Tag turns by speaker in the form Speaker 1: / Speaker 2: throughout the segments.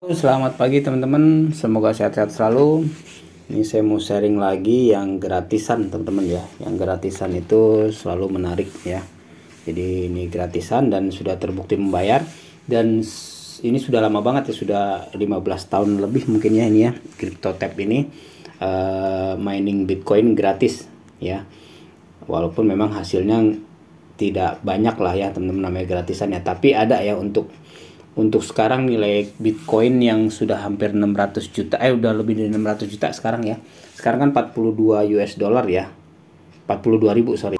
Speaker 1: Selamat pagi teman-teman, semoga sehat-sehat selalu. Ini saya mau sharing lagi yang gratisan teman-teman ya. Yang gratisan itu selalu menarik ya. Jadi ini gratisan dan sudah terbukti membayar dan ini sudah lama banget ya, sudah 15 tahun lebih mungkin ya ini ya. crypto tab ini uh, mining Bitcoin gratis ya. Walaupun memang hasilnya tidak banyak lah ya teman-teman namanya gratisan ya, tapi ada ya untuk untuk sekarang nilai Bitcoin yang sudah hampir 600 juta eh udah lebih dari 600 juta sekarang ya sekarang kan 42 US dollar ya 42 ribu sorry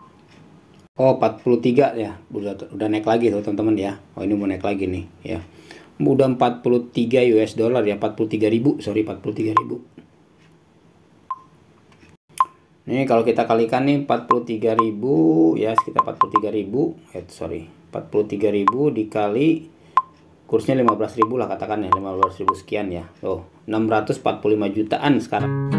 Speaker 1: oh 43 ya udah udah naik lagi tuh teman-teman ya oh ini mau naik lagi nih ya udah 43 US dollar ya 43 ribu sorry 43 ribu ini kalau kita kalikan nih 43.000 ya sekitar 43.000 eh sorry 43.000 dikali kursnya 15.000 lah katakan ya 15.000 sekian ya oh 645 jutaan sekarang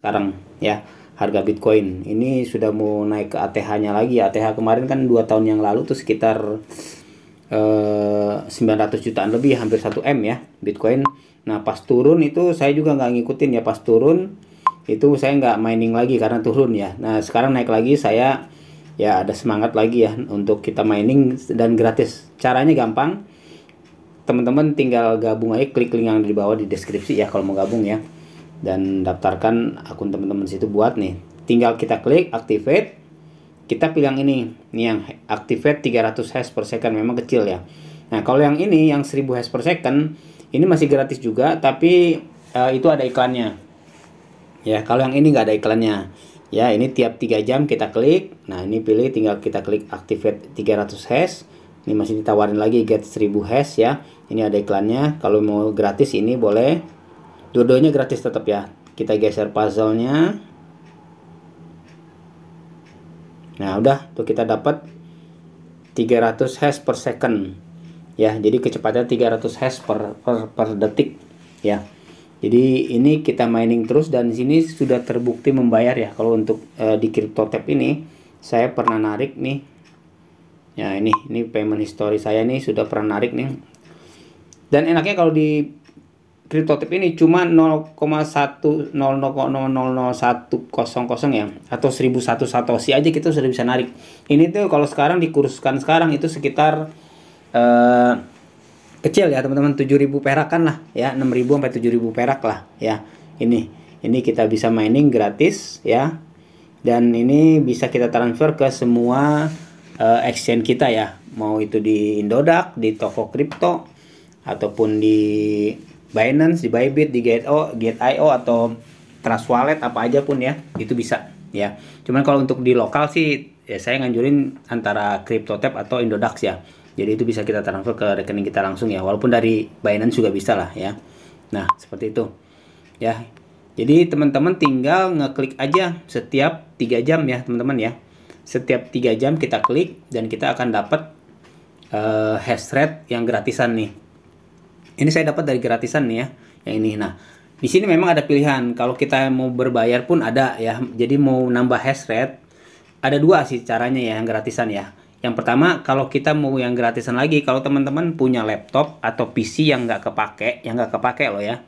Speaker 1: sekarang ya harga Bitcoin ini sudah mau naik ke ATH-nya lagi ATH kemarin kan dua tahun yang lalu tuh sekitar eh, 900 jutaan lebih hampir 1 M ya Bitcoin nah pas turun itu saya juga nggak ngikutin ya pas turun itu saya nggak mining lagi karena turun ya nah sekarang naik lagi saya ya ada semangat lagi ya untuk kita mining dan gratis. Caranya gampang. Teman-teman tinggal gabung aja klik link yang di bawah di deskripsi ya kalau mau gabung ya. Dan daftarkan akun teman-teman situ buat nih. Tinggal kita klik activate. Kita pilih yang ini, Ini yang activate 300 hash per second memang kecil ya. Nah, kalau yang ini yang 1000 hash per second ini masih gratis juga tapi uh, itu ada iklannya. Ya, kalau yang ini nggak ada iklannya ya ini tiap 3 jam kita klik nah ini pilih tinggal kita klik activate 300 hash ini masih ditawarin lagi get 1000 hash ya ini ada iklannya kalau mau gratis ini boleh dua-duanya gratis tetap ya kita geser puzzle-nya nah udah tuh kita dapat 300 hash per second ya jadi kecepatan 300 hash per, per, per detik ya jadi ini kita mining terus dan sini sudah terbukti membayar ya. Kalau untuk e, di CryptoTab ini saya pernah narik nih. Ya ini ini payment history saya nih sudah pernah narik nih. Dan enaknya kalau di crypto CryptoTab ini cuma 0,1000100 ya atau 1001 satoshi aja kita sudah bisa narik. Ini tuh kalau sekarang dikuruskan sekarang itu sekitar eh kecil ya teman-teman 7000 kan lah ya 6000 sampai 7000 perak lah ya ini ini kita bisa mining gratis ya dan ini bisa kita transfer ke semua uh, exchange kita ya mau itu di Indodax di toko kripto ataupun di Binance di Bybit di Gate.io Gate.io atau Trust Wallet apa aja pun ya itu bisa ya cuman kalau untuk di lokal sih ya saya nganjurin antara CryptoTab atau Indodax ya jadi itu bisa kita transfer ke rekening kita langsung ya, walaupun dari Binance juga bisa lah ya. Nah, seperti itu. Ya. Jadi teman-teman tinggal ngeklik aja setiap 3 jam ya, teman-teman ya. Setiap 3 jam kita klik dan kita akan dapat uh, hash rate yang gratisan nih. Ini saya dapat dari gratisan nih ya, yang ini. Nah, di sini memang ada pilihan kalau kita mau berbayar pun ada ya. Jadi mau nambah hash rate ada dua sih caranya ya yang gratisan ya yang pertama, kalau kita mau yang gratisan lagi, kalau teman-teman punya laptop atau PC yang nggak kepake, yang nggak kepake loh ya.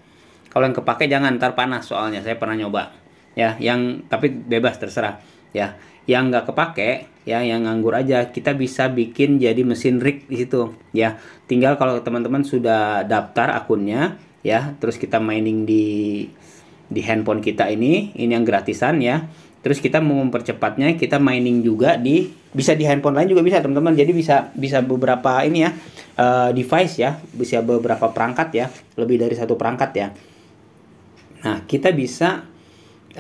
Speaker 1: Kalau yang kepake jangan ntar panas soalnya saya pernah nyoba. Ya, yang tapi bebas terserah. Ya, yang nggak kepake, ya yang nganggur aja, kita bisa bikin jadi mesin rig di situ. Ya, tinggal kalau teman-teman sudah daftar akunnya, ya, terus kita mining di di handphone kita ini, ini yang gratisan ya. Terus kita mau mempercepatnya, kita mining juga di bisa di handphone lain juga bisa teman-teman jadi bisa bisa beberapa ini ya uh, device ya bisa beberapa perangkat ya lebih dari satu perangkat ya nah kita bisa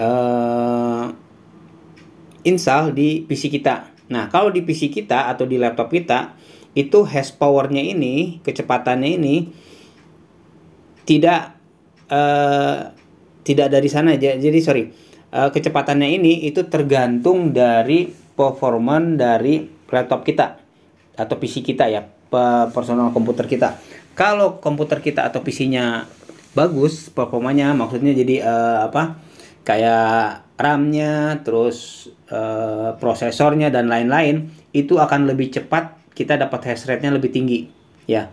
Speaker 1: uh, install di PC kita nah kalau di PC kita atau di laptop kita itu hash powernya ini kecepatannya ini tidak uh, tidak dari sana jadi sorry kecepatannya ini itu tergantung dari performan dari laptop kita atau PC kita ya personal komputer kita kalau komputer kita atau PC-nya bagus performanya maksudnya jadi uh, apa kayak RAM-nya terus uh, prosesornya dan lain-lain itu akan lebih cepat kita dapat hash rate-nya lebih tinggi ya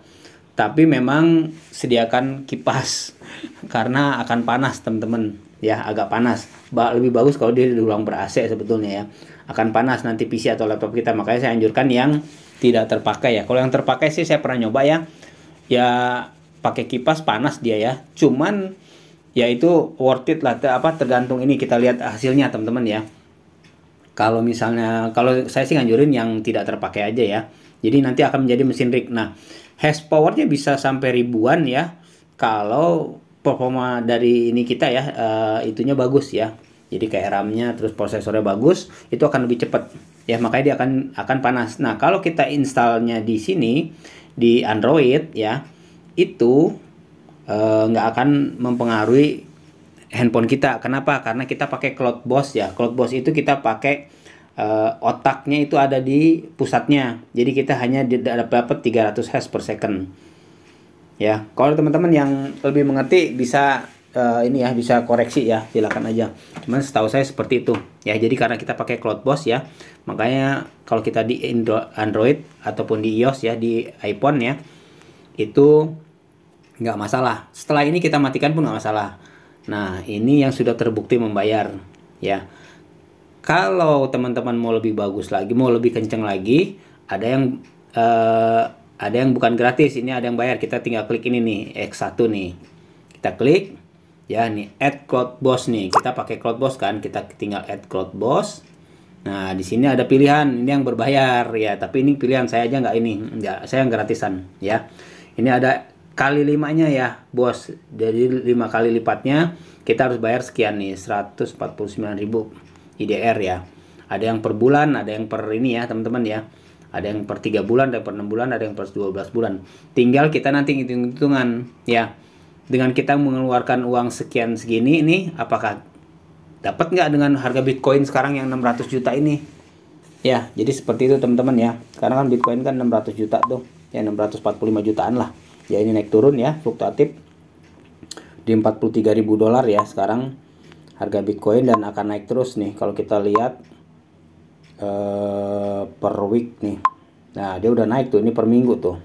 Speaker 1: tapi memang sediakan kipas karena akan panas teman-teman ya agak panas ba lebih bagus kalau dia di ruang ber AC sebetulnya ya akan panas nanti PC atau laptop kita makanya saya anjurkan yang tidak terpakai ya kalau yang terpakai sih saya pernah nyoba ya ya pakai kipas panas dia ya cuman ya itu worth it lah apa tergantung ini kita lihat hasilnya teman-teman ya kalau misalnya kalau saya sih nganjurin yang tidak terpakai aja ya jadi nanti akan menjadi mesin rig nah hash powernya bisa sampai ribuan ya kalau performa dari ini kita ya uh, itunya bagus ya jadi kayak RAM-nya terus prosesornya bagus itu akan lebih cepat ya makanya dia akan akan panas nah kalau kita installnya di sini di Android ya itu eh, nggak uh, akan mempengaruhi handphone kita kenapa karena kita pakai cloud boss ya cloud boss itu kita pakai eh, otaknya itu ada di pusatnya jadi kita hanya dapat 300 Hz per second ya kalau teman-teman yang lebih mengerti bisa uh, ini ya bisa koreksi ya silakan aja cuman setahu saya seperti itu ya jadi karena kita pakai cloud boss ya makanya kalau kita di Android ataupun di iOS ya di iPhone ya itu nggak masalah setelah ini kita matikan pun nggak masalah nah ini yang sudah terbukti membayar ya kalau teman-teman mau lebih bagus lagi mau lebih kenceng lagi ada yang eh, ada yang bukan gratis ini ada yang bayar kita tinggal klik ini nih X1 nih kita klik ya nih add cloud boss nih kita pakai cloud boss kan kita tinggal add cloud boss nah di sini ada pilihan ini yang berbayar ya tapi ini pilihan saya aja nggak ini nggak saya yang gratisan ya ini ada kali limanya ya bos jadi lima kali lipatnya kita harus bayar sekian nih 149.000 IDR ya ada yang per bulan ada yang per ini ya teman-teman ya ada yang per 3 bulan, ada yang per 6 bulan, ada yang per 12 bulan. Tinggal kita nanti hitung-hitungan ya. Dengan kita mengeluarkan uang sekian segini ini apakah dapat nggak dengan harga Bitcoin sekarang yang 600 juta ini? Ya, jadi seperti itu teman-teman ya. Karena kan Bitcoin kan 600 juta tuh. Ya 645 jutaan lah. Ya ini naik turun ya, fluktuatif. Di 43.000 dolar ya sekarang harga Bitcoin dan akan naik terus nih kalau kita lihat Eh, per week nih nah dia udah naik tuh ini per minggu tuh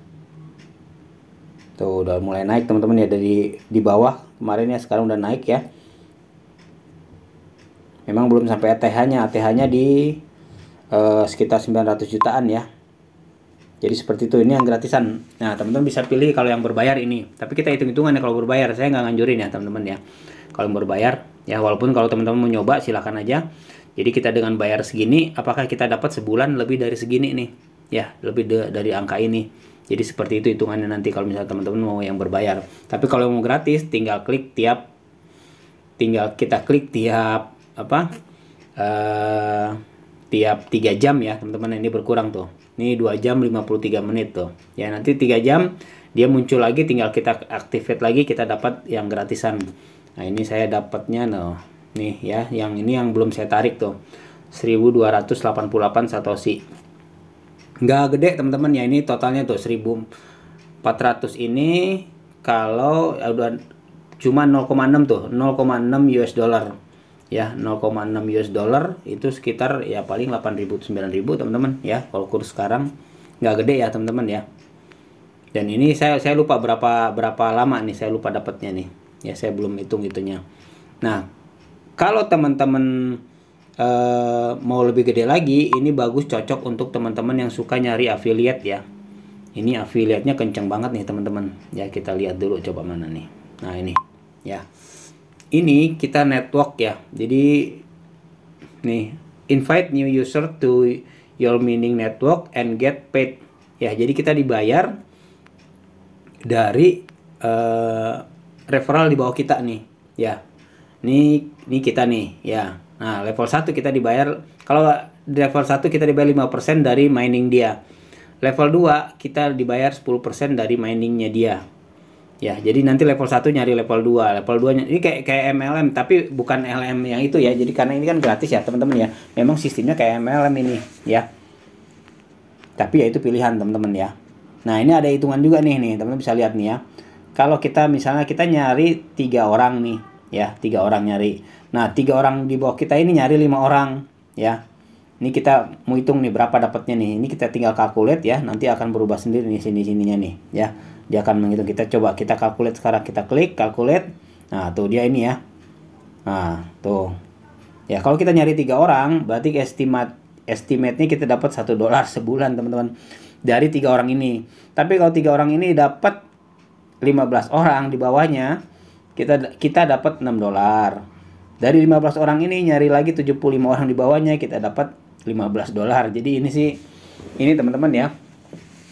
Speaker 1: tuh udah mulai naik teman-teman ya dari di bawah kemarin ya sekarang udah naik ya memang belum sampai ATH nya ATH nya di uh, sekitar 900 jutaan ya jadi seperti itu ini yang gratisan nah teman-teman bisa pilih kalau yang berbayar ini tapi kita hitung-hitungan ya kalau berbayar saya nggak nganjurin ya teman-teman ya kalau berbayar ya walaupun kalau teman-teman mau nyoba silahkan aja jadi kita dengan bayar segini, apakah kita dapat sebulan lebih dari segini nih? Ya, lebih de, dari angka ini. Jadi seperti itu hitungannya nanti kalau misalnya teman-teman mau yang berbayar. Tapi kalau mau gratis, tinggal klik tiap, tinggal kita klik tiap apa? Uh, tiap 3 jam ya teman-teman ini berkurang tuh ini 2 jam 53 menit tuh ya nanti 3 jam dia muncul lagi tinggal kita aktifkan lagi kita dapat yang gratisan nah ini saya dapatnya no nih ya yang ini yang belum saya tarik tuh 1288 satoshi nggak gede teman-teman ya ini totalnya tuh 1400 ini kalau eh, udah cuma 0,6 tuh 0,6 US dollar ya 0,6 US dollar itu sekitar ya paling 8.000 9.000 teman-teman ya kalau kurs sekarang nggak gede ya teman-teman ya dan ini saya saya lupa berapa berapa lama nih saya lupa dapatnya nih ya saya belum hitung itunya nah kalau teman-teman uh, mau lebih gede lagi, ini bagus cocok untuk teman-teman yang suka nyari affiliate ya. Ini affiliate-nya kenceng banget nih teman-teman. Ya kita lihat dulu coba mana nih. Nah ini ya. Ini kita network ya. Jadi nih invite new user to your mining network and get paid. Ya jadi kita dibayar dari uh, referral di bawah kita nih. Ya ini ini kita nih ya. Nah, level 1 kita dibayar kalau di level 1 kita dibayar 5% dari mining dia. Level 2 kita dibayar 10% dari miningnya dia. Ya, jadi nanti level 1 nyari level 2, level 2 nya ini kayak kayak MLM tapi bukan LM yang itu ya. Jadi karena ini kan gratis ya, teman-teman ya. Memang sistemnya kayak MLM ini ya. Tapi ya itu pilihan teman-teman ya. Nah, ini ada hitungan juga nih nih, teman-teman bisa lihat nih ya. Kalau kita misalnya kita nyari tiga orang nih ya tiga orang nyari nah tiga orang di bawah kita ini nyari lima orang ya ini kita mau hitung nih berapa dapatnya nih ini kita tinggal kalkulat ya nanti akan berubah sendiri nih sini sininya nih ya dia akan menghitung kita coba kita kalkulat sekarang kita klik kalkulat nah tuh dia ini ya nah tuh ya kalau kita nyari tiga orang berarti estimate estimate-nya kita dapat satu dolar sebulan teman-teman dari tiga orang ini tapi kalau tiga orang ini dapat 15 orang di bawahnya kita kita dapat 6 dolar. Dari 15 orang ini nyari lagi 75 orang di bawahnya kita dapat 15 dolar. Jadi ini sih ini teman-teman ya.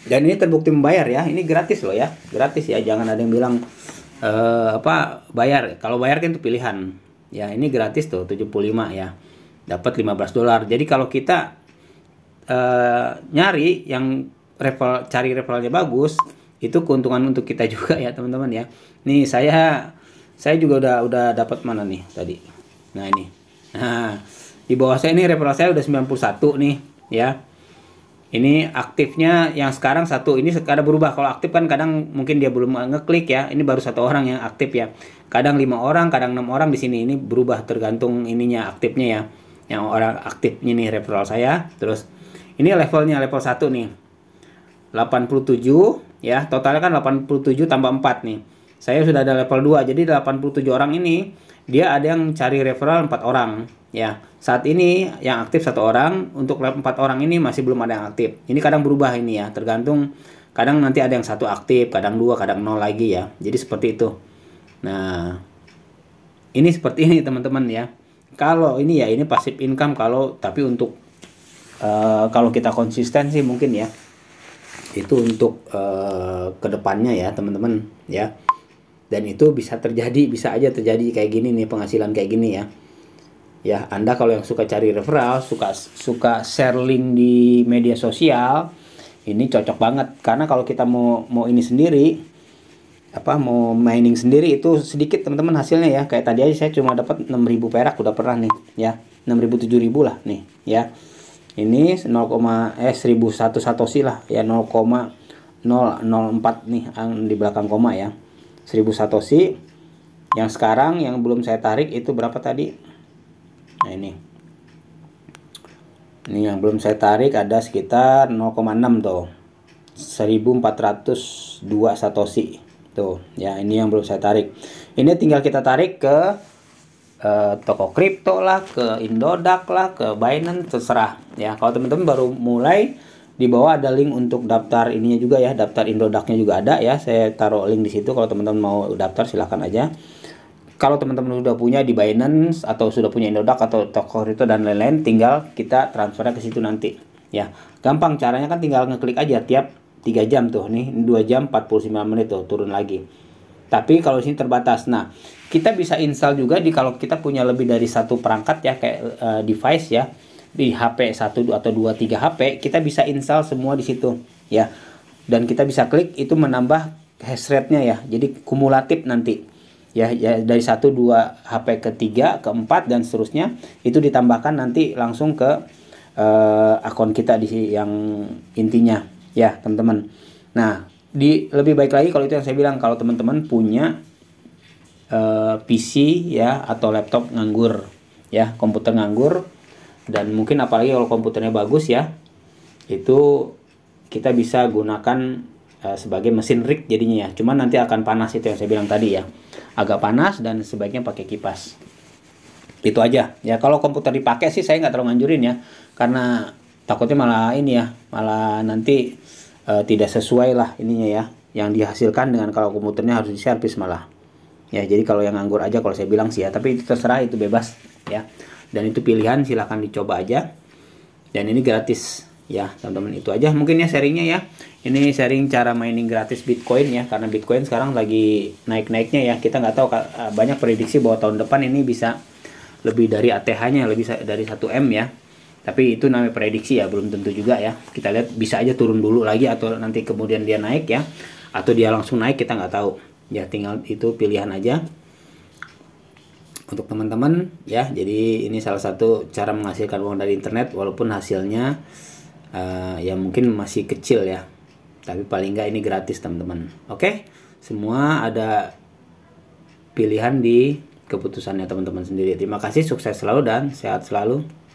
Speaker 1: Dan ini terbukti membayar ya. Ini gratis loh ya. Gratis ya. Jangan ada yang bilang uh, apa bayar. Kalau bayar kan itu pilihan. Ya, ini gratis tuh 75 ya. Dapat 15 dolar. Jadi kalau kita uh, nyari yang referral cari referralnya bagus, itu keuntungan untuk kita juga ya teman-teman ya. Nih saya saya juga udah udah dapat mana nih tadi nah ini nah di bawah saya ini referral saya udah 91 nih ya ini aktifnya yang sekarang satu ini sekarang berubah kalau aktif kan kadang mungkin dia belum ngeklik ya ini baru satu orang yang aktif ya kadang lima orang kadang enam orang di sini ini berubah tergantung ininya aktifnya ya yang orang aktifnya nih referral saya terus ini levelnya level satu nih 87 ya totalnya kan 87 tambah 4 nih saya sudah ada level 2 jadi 87 orang ini dia ada yang cari referral 4 orang ya saat ini yang aktif satu orang untuk level 4 orang ini masih belum ada yang aktif ini kadang berubah ini ya tergantung kadang nanti ada yang satu aktif kadang dua kadang nol lagi ya jadi seperti itu nah ini seperti ini teman-teman ya kalau ini ya ini passive income kalau tapi untuk uh, kalau kita konsisten sih mungkin ya itu untuk uh, kedepannya ya teman-teman ya dan itu bisa terjadi bisa aja terjadi kayak gini nih penghasilan kayak gini ya ya Anda kalau yang suka cari referral suka suka share link di media sosial ini cocok banget karena kalau kita mau mau ini sendiri apa mau mining sendiri itu sedikit teman-teman hasilnya ya kayak tadi aja saya cuma dapat 6000 perak udah pernah nih ya 6000 7000 lah nih ya ini 0, eh 1001 satoshi lah ya 0,004 nih di belakang koma ya 1000 satoshi yang sekarang yang belum saya tarik itu berapa tadi nah ini ini yang belum saya tarik ada sekitar 0,6 tuh 1402 satoshi tuh ya ini yang belum saya tarik ini tinggal kita tarik ke eh, toko kripto lah ke Indodax lah ke Binance terserah ya kalau teman-teman baru mulai di bawah ada link untuk daftar ininya juga ya daftar Indodaknya juga ada ya saya taruh link di situ kalau teman-teman mau daftar silahkan aja kalau teman-teman sudah punya di Binance atau sudah punya Indodax atau Tokocrypto dan lain-lain tinggal kita transfernya ke situ nanti ya gampang caranya kan tinggal ngeklik aja tiap 3 jam tuh nih 2 jam 49 menit tuh turun lagi tapi kalau sini terbatas nah kita bisa install juga di kalau kita punya lebih dari satu perangkat ya kayak uh, device ya di HP 1 atau 2 3 HP kita bisa install semua di situ ya dan kita bisa klik itu menambah hash rate-nya ya jadi kumulatif nanti ya, ya dari 1 2 HP ke 3 ke 4 dan seterusnya itu ditambahkan nanti langsung ke uh, akun kita di yang intinya ya teman-teman nah di lebih baik lagi kalau itu yang saya bilang kalau teman-teman punya uh, eh, PC ya atau laptop nganggur ya komputer nganggur dan mungkin apalagi kalau komputernya bagus ya itu kita bisa gunakan eh, sebagai mesin rig jadinya ya cuman nanti akan panas itu yang saya bilang tadi ya agak panas dan sebaiknya pakai kipas itu aja ya kalau komputer dipakai sih saya nggak terlalu nganjurin ya karena takutnya malah ini ya malah nanti uh, tidak sesuai lah ininya ya yang dihasilkan dengan kalau komputernya harus diservis malah ya jadi kalau yang nganggur aja kalau saya bilang sih ya tapi itu terserah itu bebas ya dan itu pilihan silahkan dicoba aja dan ini gratis ya teman-teman itu aja mungkin ya sharingnya ya ini sharing cara mining gratis Bitcoin ya karena Bitcoin sekarang lagi naik-naiknya ya kita nggak tahu eh, banyak prediksi bahwa tahun depan ini bisa lebih dari ATH-nya lebih dari 1 M ya tapi itu namanya prediksi ya belum tentu juga ya kita lihat bisa aja turun dulu lagi atau nanti kemudian dia naik ya atau dia langsung naik kita nggak tahu ya tinggal itu pilihan aja untuk teman-teman ya jadi ini salah satu cara menghasilkan uang dari internet walaupun hasilnya uh, ya mungkin masih kecil ya tapi paling nggak ini gratis teman-teman oke semua ada pilihan di keputusannya teman-teman sendiri terima kasih sukses selalu dan sehat selalu